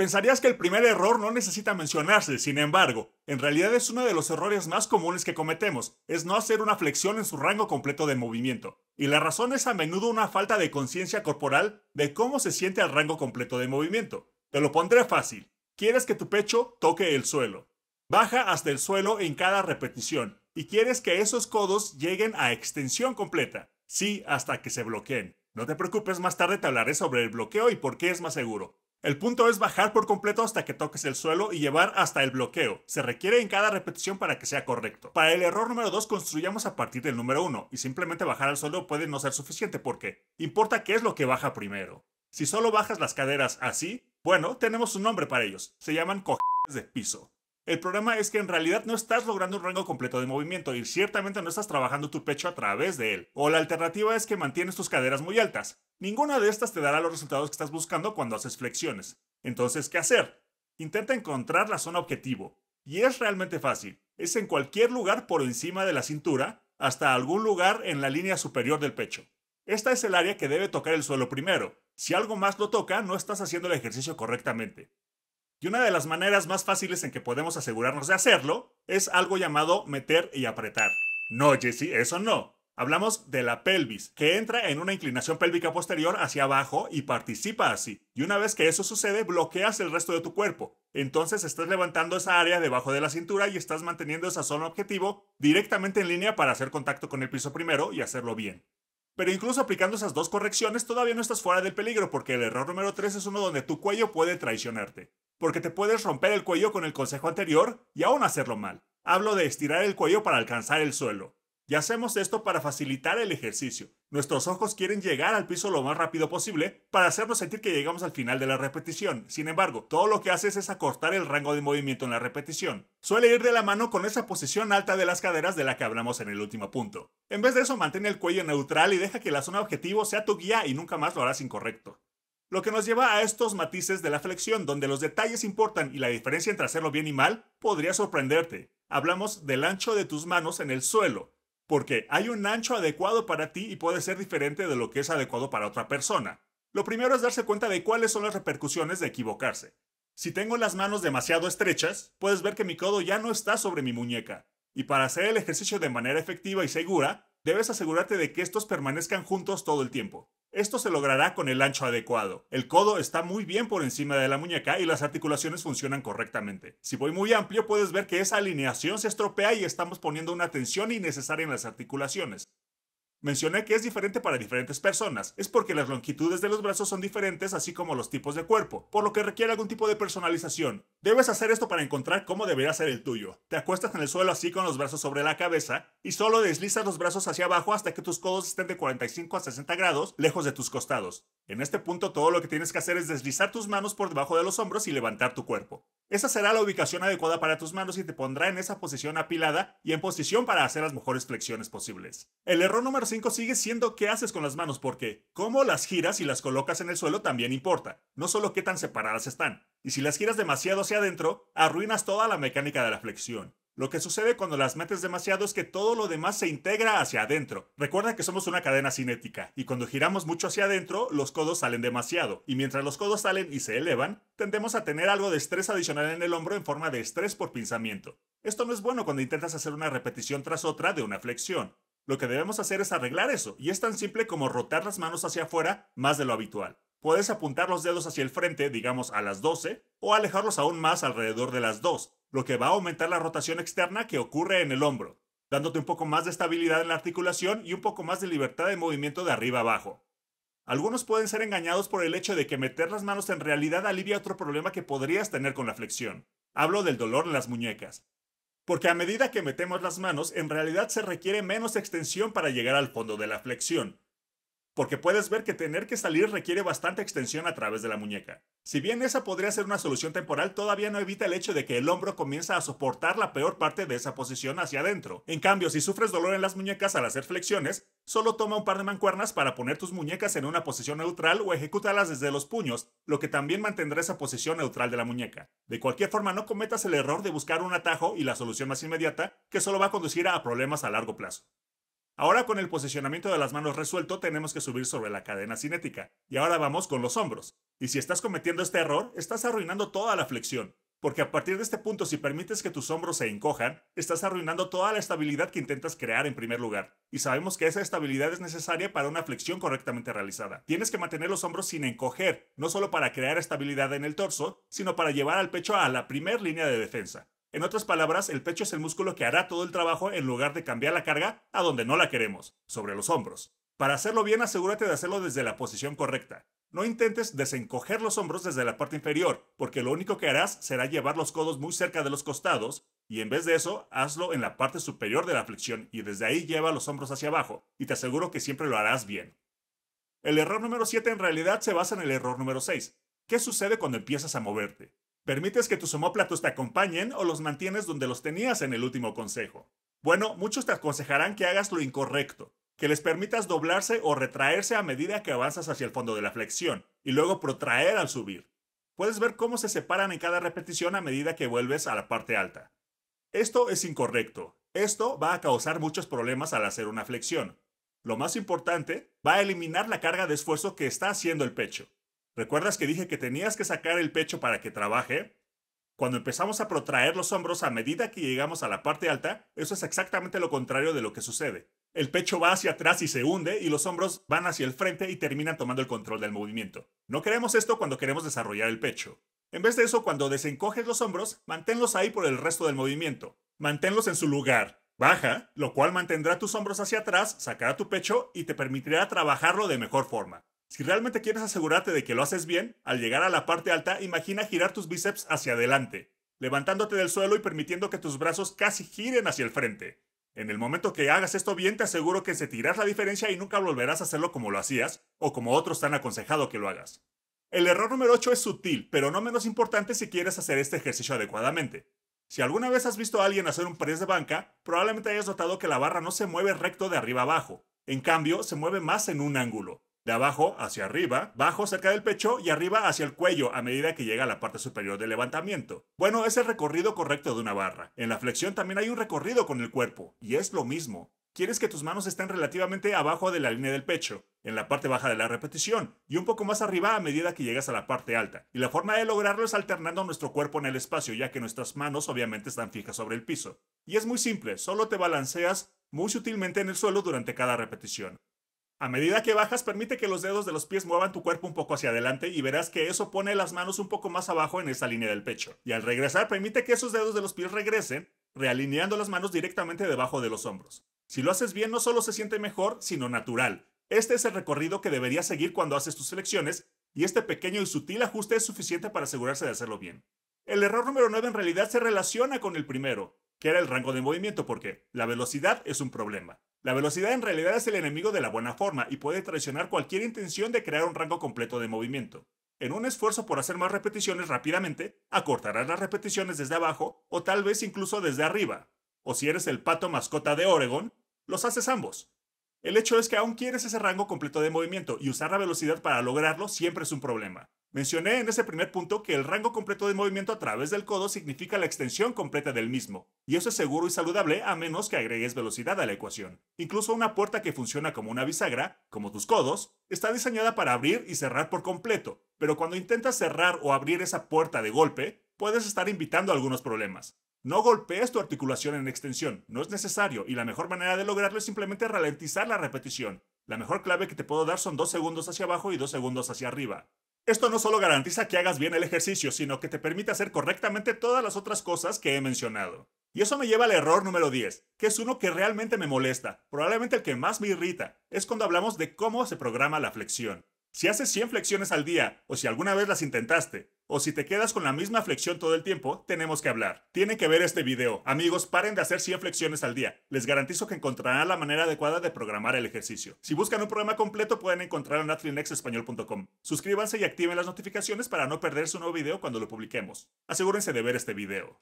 Pensarías que el primer error no necesita mencionarse, sin embargo, en realidad es uno de los errores más comunes que cometemos, es no hacer una flexión en su rango completo de movimiento. Y la razón es a menudo una falta de conciencia corporal de cómo se siente el rango completo de movimiento. Te lo pondré fácil. Quieres que tu pecho toque el suelo. Baja hasta el suelo en cada repetición y quieres que esos codos lleguen a extensión completa. Sí, hasta que se bloqueen. No te preocupes, más tarde te hablaré sobre el bloqueo y por qué es más seguro. El punto es bajar por completo hasta que toques el suelo y llevar hasta el bloqueo. Se requiere en cada repetición para que sea correcto. Para el error número 2 construyamos a partir del número 1 y simplemente bajar al suelo puede no ser suficiente porque importa qué es lo que baja primero. Si solo bajas las caderas así, bueno, tenemos un nombre para ellos. Se llaman cojones de piso. El problema es que en realidad no estás logrando un rango completo de movimiento y ciertamente no estás trabajando tu pecho a través de él. O la alternativa es que mantienes tus caderas muy altas. Ninguna de estas te dará los resultados que estás buscando cuando haces flexiones. Entonces, ¿qué hacer? Intenta encontrar la zona objetivo. Y es realmente fácil. Es en cualquier lugar por encima de la cintura hasta algún lugar en la línea superior del pecho. Esta es el área que debe tocar el suelo primero. Si algo más lo toca, no estás haciendo el ejercicio correctamente. Y una de las maneras más fáciles en que podemos asegurarnos de hacerlo es algo llamado meter y apretar. No, Jesse, eso no. Hablamos de la pelvis, que entra en una inclinación pélvica posterior hacia abajo y participa así. Y una vez que eso sucede, bloqueas el resto de tu cuerpo. Entonces estás levantando esa área debajo de la cintura y estás manteniendo esa zona objetivo directamente en línea para hacer contacto con el piso primero y hacerlo bien. Pero incluso aplicando esas dos correcciones todavía no estás fuera del peligro porque el error número 3 es uno donde tu cuello puede traicionarte porque te puedes romper el cuello con el consejo anterior y aún hacerlo mal. Hablo de estirar el cuello para alcanzar el suelo. Y hacemos esto para facilitar el ejercicio. Nuestros ojos quieren llegar al piso lo más rápido posible para hacernos sentir que llegamos al final de la repetición. Sin embargo, todo lo que haces es acortar el rango de movimiento en la repetición. Suele ir de la mano con esa posición alta de las caderas de la que hablamos en el último punto. En vez de eso, mantén el cuello neutral y deja que la zona objetivo sea tu guía y nunca más lo harás incorrecto. Lo que nos lleva a estos matices de la flexión, donde los detalles importan y la diferencia entre hacerlo bien y mal podría sorprenderte. Hablamos del ancho de tus manos en el suelo, porque hay un ancho adecuado para ti y puede ser diferente de lo que es adecuado para otra persona. Lo primero es darse cuenta de cuáles son las repercusiones de equivocarse. Si tengo las manos demasiado estrechas, puedes ver que mi codo ya no está sobre mi muñeca. Y para hacer el ejercicio de manera efectiva y segura, debes asegurarte de que estos permanezcan juntos todo el tiempo. Esto se logrará con el ancho adecuado. El codo está muy bien por encima de la muñeca y las articulaciones funcionan correctamente. Si voy muy amplio puedes ver que esa alineación se estropea y estamos poniendo una tensión innecesaria en las articulaciones. Mencioné que es diferente para diferentes personas, es porque las longitudes de los brazos son diferentes así como los tipos de cuerpo, por lo que requiere algún tipo de personalización. Debes hacer esto para encontrar cómo debería ser el tuyo. Te acuestas en el suelo así con los brazos sobre la cabeza y solo deslizas los brazos hacia abajo hasta que tus codos estén de 45 a 60 grados lejos de tus costados. En este punto todo lo que tienes que hacer es deslizar tus manos por debajo de los hombros y levantar tu cuerpo. Esa será la ubicación adecuada para tus manos y te pondrá en esa posición apilada y en posición para hacer las mejores flexiones posibles. El error número 5 sigue siendo qué haces con las manos porque cómo las giras y las colocas en el suelo también importa, no solo qué tan separadas están. Y si las giras demasiado hacia adentro, arruinas toda la mecánica de la flexión. Lo que sucede cuando las metes demasiado es que todo lo demás se integra hacia adentro. Recuerda que somos una cadena cinética, y cuando giramos mucho hacia adentro, los codos salen demasiado, y mientras los codos salen y se elevan, tendemos a tener algo de estrés adicional en el hombro en forma de estrés por pinzamiento. Esto no es bueno cuando intentas hacer una repetición tras otra de una flexión. Lo que debemos hacer es arreglar eso, y es tan simple como rotar las manos hacia afuera más de lo habitual. Puedes apuntar los dedos hacia el frente, digamos a las 12, o alejarlos aún más alrededor de las 2, lo que va a aumentar la rotación externa que ocurre en el hombro, dándote un poco más de estabilidad en la articulación y un poco más de libertad de movimiento de arriba abajo. Algunos pueden ser engañados por el hecho de que meter las manos en realidad alivia otro problema que podrías tener con la flexión. Hablo del dolor en las muñecas. Porque a medida que metemos las manos, en realidad se requiere menos extensión para llegar al fondo de la flexión, porque puedes ver que tener que salir requiere bastante extensión a través de la muñeca. Si bien esa podría ser una solución temporal, todavía no evita el hecho de que el hombro comienza a soportar la peor parte de esa posición hacia adentro. En cambio, si sufres dolor en las muñecas al hacer flexiones, solo toma un par de mancuernas para poner tus muñecas en una posición neutral o ejecútalas desde los puños, lo que también mantendrá esa posición neutral de la muñeca. De cualquier forma, no cometas el error de buscar un atajo y la solución más inmediata, que solo va a conducir a problemas a largo plazo. Ahora con el posicionamiento de las manos resuelto tenemos que subir sobre la cadena cinética. Y ahora vamos con los hombros. Y si estás cometiendo este error, estás arruinando toda la flexión. Porque a partir de este punto, si permites que tus hombros se encojan, estás arruinando toda la estabilidad que intentas crear en primer lugar. Y sabemos que esa estabilidad es necesaria para una flexión correctamente realizada. Tienes que mantener los hombros sin encoger, no solo para crear estabilidad en el torso, sino para llevar al pecho a la primera línea de defensa. En otras palabras, el pecho es el músculo que hará todo el trabajo en lugar de cambiar la carga a donde no la queremos, sobre los hombros. Para hacerlo bien, asegúrate de hacerlo desde la posición correcta. No intentes desencoger los hombros desde la parte inferior, porque lo único que harás será llevar los codos muy cerca de los costados, y en vez de eso, hazlo en la parte superior de la flexión y desde ahí lleva los hombros hacia abajo, y te aseguro que siempre lo harás bien. El error número 7 en realidad se basa en el error número 6. ¿Qué sucede cuando empiezas a moverte? ¿Permites que tus homóplatos te acompañen o los mantienes donde los tenías en el último consejo? Bueno, muchos te aconsejarán que hagas lo incorrecto, que les permitas doblarse o retraerse a medida que avanzas hacia el fondo de la flexión y luego protraer al subir. Puedes ver cómo se separan en cada repetición a medida que vuelves a la parte alta. Esto es incorrecto. Esto va a causar muchos problemas al hacer una flexión. Lo más importante, va a eliminar la carga de esfuerzo que está haciendo el pecho. ¿Recuerdas que dije que tenías que sacar el pecho para que trabaje? Cuando empezamos a protraer los hombros a medida que llegamos a la parte alta, eso es exactamente lo contrario de lo que sucede. El pecho va hacia atrás y se hunde y los hombros van hacia el frente y terminan tomando el control del movimiento. No queremos esto cuando queremos desarrollar el pecho. En vez de eso, cuando desencoges los hombros, manténlos ahí por el resto del movimiento. Manténlos en su lugar. Baja, lo cual mantendrá tus hombros hacia atrás, sacará tu pecho y te permitirá trabajarlo de mejor forma. Si realmente quieres asegurarte de que lo haces bien, al llegar a la parte alta, imagina girar tus bíceps hacia adelante, levantándote del suelo y permitiendo que tus brazos casi giren hacia el frente. En el momento que hagas esto bien, te aseguro que se sentirás la diferencia y nunca volverás a hacerlo como lo hacías o como otros te han aconsejado que lo hagas. El error número 8 es sutil, pero no menos importante si quieres hacer este ejercicio adecuadamente. Si alguna vez has visto a alguien hacer un press de banca, probablemente hayas notado que la barra no se mueve recto de arriba abajo. En cambio, se mueve más en un ángulo abajo hacia arriba, bajo cerca del pecho y arriba hacia el cuello a medida que llega a la parte superior del levantamiento. Bueno, es el recorrido correcto de una barra. En la flexión también hay un recorrido con el cuerpo, y es lo mismo. Quieres que tus manos estén relativamente abajo de la línea del pecho, en la parte baja de la repetición, y un poco más arriba a medida que llegas a la parte alta. Y la forma de lograrlo es alternando nuestro cuerpo en el espacio, ya que nuestras manos obviamente están fijas sobre el piso. Y es muy simple, solo te balanceas muy sutilmente en el suelo durante cada repetición. A medida que bajas, permite que los dedos de los pies muevan tu cuerpo un poco hacia adelante y verás que eso pone las manos un poco más abajo en esa línea del pecho. Y al regresar, permite que esos dedos de los pies regresen, realineando las manos directamente debajo de los hombros. Si lo haces bien, no solo se siente mejor, sino natural. Este es el recorrido que deberías seguir cuando haces tus selecciones y este pequeño y sutil ajuste es suficiente para asegurarse de hacerlo bien. El error número 9 en realidad se relaciona con el primero, que era el rango de movimiento, porque la velocidad es un problema. La velocidad en realidad es el enemigo de la buena forma y puede traicionar cualquier intención de crear un rango completo de movimiento. En un esfuerzo por hacer más repeticiones rápidamente, acortarás las repeticiones desde abajo o tal vez incluso desde arriba. O si eres el pato mascota de Oregon, los haces ambos. El hecho es que aún quieres ese rango completo de movimiento y usar la velocidad para lograrlo siempre es un problema. Mencioné en ese primer punto que el rango completo de movimiento a través del codo significa la extensión completa del mismo, y eso es seguro y saludable a menos que agregues velocidad a la ecuación. Incluso una puerta que funciona como una bisagra, como tus codos, está diseñada para abrir y cerrar por completo, pero cuando intentas cerrar o abrir esa puerta de golpe, puedes estar invitando a algunos problemas. No golpees tu articulación en extensión, no es necesario, y la mejor manera de lograrlo es simplemente ralentizar la repetición. La mejor clave que te puedo dar son 2 segundos hacia abajo y dos segundos hacia arriba. Esto no solo garantiza que hagas bien el ejercicio, sino que te permite hacer correctamente todas las otras cosas que he mencionado. Y eso me lleva al error número 10, que es uno que realmente me molesta, probablemente el que más me irrita, es cuando hablamos de cómo se programa la flexión. Si haces 100 flexiones al día, o si alguna vez las intentaste, o si te quedas con la misma flexión todo el tiempo, tenemos que hablar. Tienen que ver este video. Amigos, paren de hacer 100 flexiones al día. Les garantizo que encontrarán la manera adecuada de programar el ejercicio. Si buscan un programa completo, pueden encontrarlo en atlinexespañol.com. Suscríbanse y activen las notificaciones para no perder su nuevo video cuando lo publiquemos. Asegúrense de ver este video.